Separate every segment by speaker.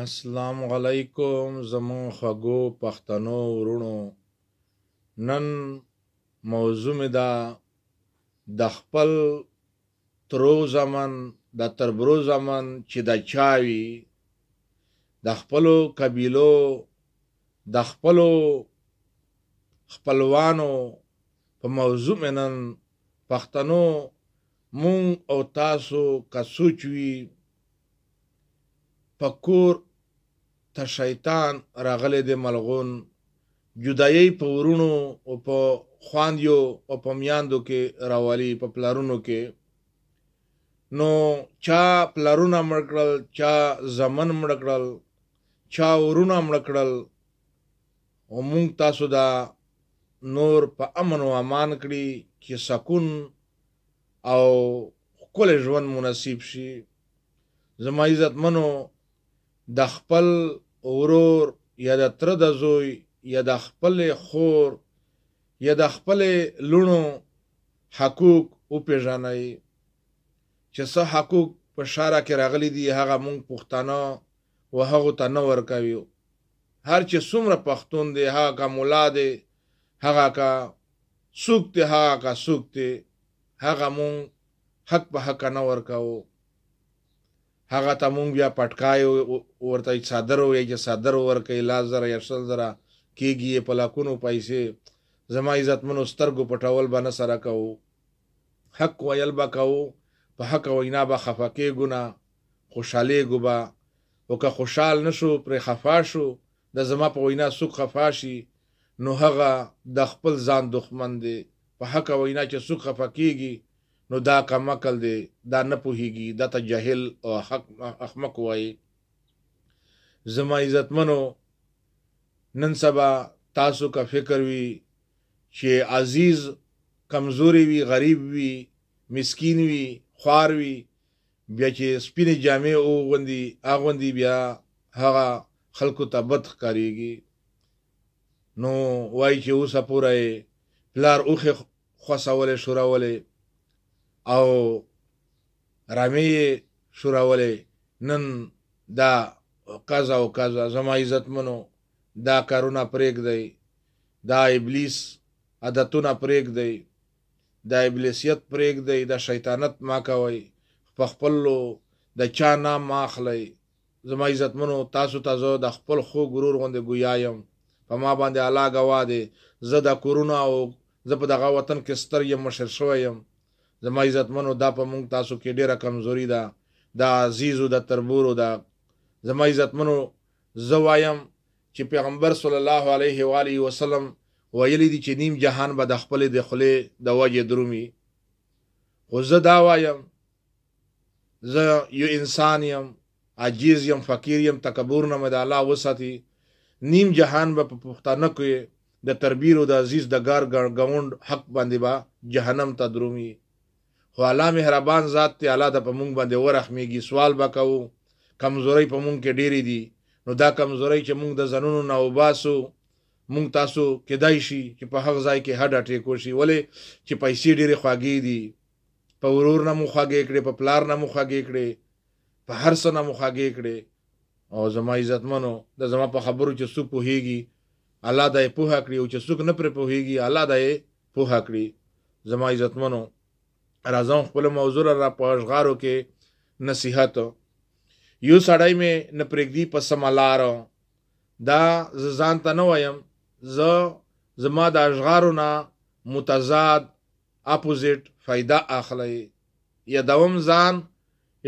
Speaker 1: السلام علیکم زمون خوږو پښتنو ورونو نن موضوع مې دا د خپل ترو زمن د تربرو زمن چې د چاوي د خپلو قبیلو د خپلو خپلوانو په موضوع مې نن پښتنو مونږ او تاسو که سوچ وي په کور ته شیطان راغلی دی ملغون جدایي په ورونو او په خواندیو او په میاندو کې راولي په پلارونو کې نو چا پلارونه مړکړل چا زمن مړکړل چا ورونه مړکړل او مونږ تاسو دا نور په امن او امان کړی چې سکون او کول ژوند مناسب شي زما عزت منو د خپل ورور یا د تر د زوی یا د خپل خور یا د خپل لونو حقوق او پیژنای چې څه حقوق په شاره کې راغلي دي هغه مونږ پښتانه او هغه ته نه ورکوي هر چې څومره پښتون دی هغه کا مولا دی هغه کا سوک دی هغه کا سوک دی هغه مونږ حق په حق نه ورکوو هغه ته مونږ بیا پټکای ورته صدر وې چې صدر ورکې لازر یا شل زرا کېږي په لاکونو پیسې زما عزت منو سترګو پټول باندې سره کو حق ویل به کو په حق وینا به خفقې ګنا خوشاله ګبا او که خوشحال نشو پر خفا شو د زما په وینا سوق خفاشي نو هغه د خپل ځان دښمن دی په حق وینا چې سوق خفقېږي نو دا کم عقل دی دا نه پوهیږي دا ته جاهل او حق احمق وای زما عزتمنو نن سبا تاسو کا فکر وی چې عزیز کمزوري وی غریب وی مسكين وی خوار وی بیا چې سپینې جامې او غوندي اغوندي بیا هغه خلکو ته بد ښکاریږي نو وای چې اوسه پورې پلار اوخه خوښولې شوراولې او رامي شوراولې نن دا قضا او قضا زما عزت منو دا کارونه پرېګ دی دا ابلیس عادتونه پرېګ دی دا ابلیسیت پرېګ دی دا شیطانت ما کوي په خپل د چا نام اخلي زما عزت منو تاسو ته زه د خپل خو غرور غوندې ګویایم په ما باندې الله غوا دی زه د کورونا او زه په دغه وطن کې ستر یم مشر شوی یم زما عزتمنو دا په موږ تاسو کې ډیره کمزوري ده دا عزیزو د تربورو ده زما عزتمنو زوایم چې پیغمبر صلی الله علیه و علیه وسلم ویلی دي چې نیم جهان به د خپل د خله د وجه درومي خو زه دا وایم زه یو انسان یم عجیز یم فقیر یم تکبر نه مده الله وساتي نیم جهان به په پښتانه کې د تربیر او د عزیز د ګار ګوند حق باندې با جهنم ته درومي خو الله مهربان ذات ته الله د پمونږ باندې ورحمېږي سوال وکاو کمزوري پمونږ کې ډېری دي نو دا کمزوري چې مونږ د زنونو نه وباسو مونږ تاسو کېدای شي چې په هغه ځای کې هډه ټیکو شي ولې چې پیسې ډېری خواږي دي په ورور نه مو خواږي کړي په پلار نه مو خواږي کړي په هر څه نه مو خواږي کړي او زما عزتمنو د زما په خبرو چې سو پوهیږي الله دای پوها کړی او چې څوک نه پر پوهیږي الله دای پوها کړی زما عزتمنو راځم خپل موضوع را پښغارو کې نصيحت یو سړی مې نه پرېږدي په سمالارو دا ځان ته نه وایم ز زما د اشغارو نه متضاد اپوزیټ فائدہ اخلي یا دوم ځان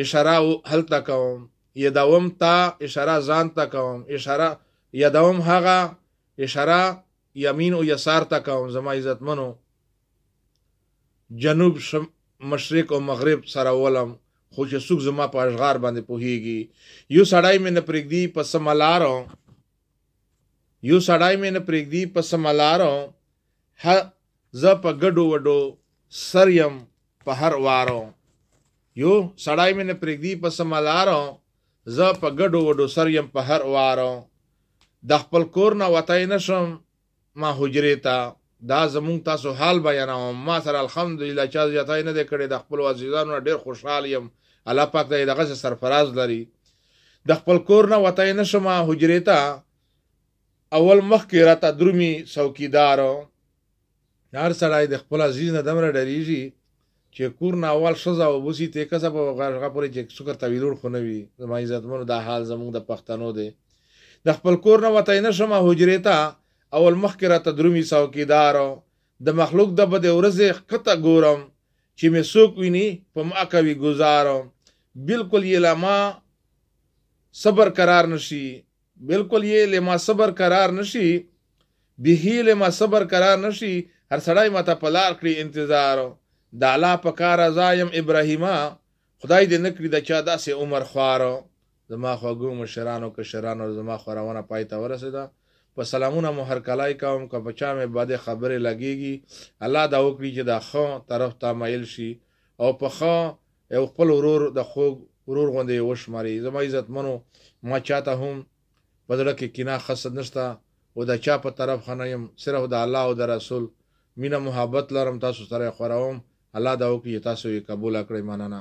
Speaker 1: اشاره هل تکوم یا دوم تا اشاره ځان تکوم اشاره یا دوم هغه اشاره یمین او یسار تکوم زما عزتمنو جنوب شم مشرق او مغرب سره ولم خو چې څوک زما په اشغار باندې پوهیږي یو سړی مې نه پرېږدي په سملارو یو سړی مې نه پرېږدي په سملارو ه زه په ګډو وډو سر یم په هر وارو یو سړی مې نه پرېږدي په سملارو زه په ګډو وډو سر یم په هر وارو د خپل کور نه وتی نشم ما حجرې ته دا زمونږ تاسو حال بیانوم ما سره الحمدلله چا زیاتای نه دی کړی د خپل عزیزانو ډیر خوشحال یم الله پاک دې دغه سرفراز لري د خپل کور نه وتای نه شمه حجره ته اول مخ کې راته درومي څوکیدار هر سړی د خپل عزیز نه دمره ډریږي چې کور نه اول شزا او بوسي ته کسه په غرغه پورې چې شکر تویلور خو نه وي زما عزتمنو دا حال زمونږ د پښتنو دی د خپل کور نه وتای نه شمه حجره ته اول مخکې را تدرومي څوکیدار د مخلوق د بده ورځې خطه ګورم چې مې څوک ویني په ما کوي گزارو بالکل یې لما صبر قرار نشي بالکل یې لما صبر قرار نشي به لما صبر قرار نشي هر سړی ماته پلار کړی انتظار د الله په کار زایم ابراهیمه خدای دې نکړي د چا داسې عمر خوارو زما خوګو مشرانو کشرانو زما خورونه پای ته ورسېده په سلامونه مو هر کلای کوم که په چا مې باندې خبرې لګیږي الله دا وکړي چې دا خو طرف ته مایل شي او په خو یو خپل ورور د خوګ ورور غوندې وشماري زما عزت منو ما چاته هم په دغه کې کینا خصد نشته او دا چا په طرف خنیم صرف د الله او د رسول مینا محبت لرم تاسو سره خوراوم الله دا وکړي تاسو یې قبول کړئ مننه